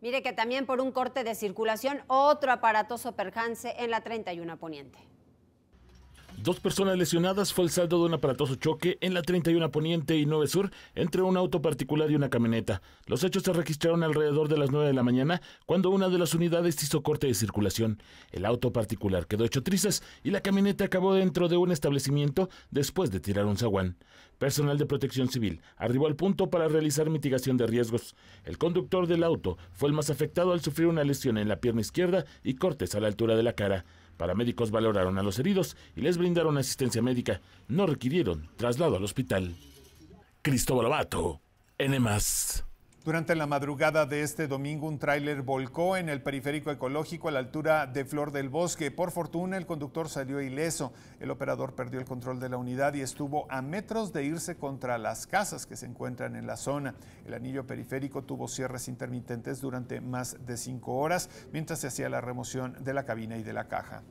Mire que también por un corte de circulación, otro aparatoso percance en la 31 Poniente. Dos personas lesionadas fue el saldo de un aparatoso choque en la 31 Poniente y 9 Sur entre un auto particular y una camioneta. Los hechos se registraron alrededor de las 9 de la mañana cuando una de las unidades hizo corte de circulación. El auto particular quedó hecho trizas y la camioneta acabó dentro de un establecimiento después de tirar un zaguán. Personal de protección civil arribó al punto para realizar mitigación de riesgos. El conductor del auto fue el más afectado al sufrir una lesión en la pierna izquierda y cortes a la altura de la cara. Paramédicos valoraron a los heridos y les brindaron asistencia médica. No requirieron traslado al hospital. Cristóbal Abato, N. Durante la madrugada de este domingo, un tráiler volcó en el periférico ecológico a la altura de Flor del Bosque. Por fortuna, el conductor salió ileso. El operador perdió el control de la unidad y estuvo a metros de irse contra las casas que se encuentran en la zona. El anillo periférico tuvo cierres intermitentes durante más de cinco horas mientras se hacía la remoción de la cabina y de la caja.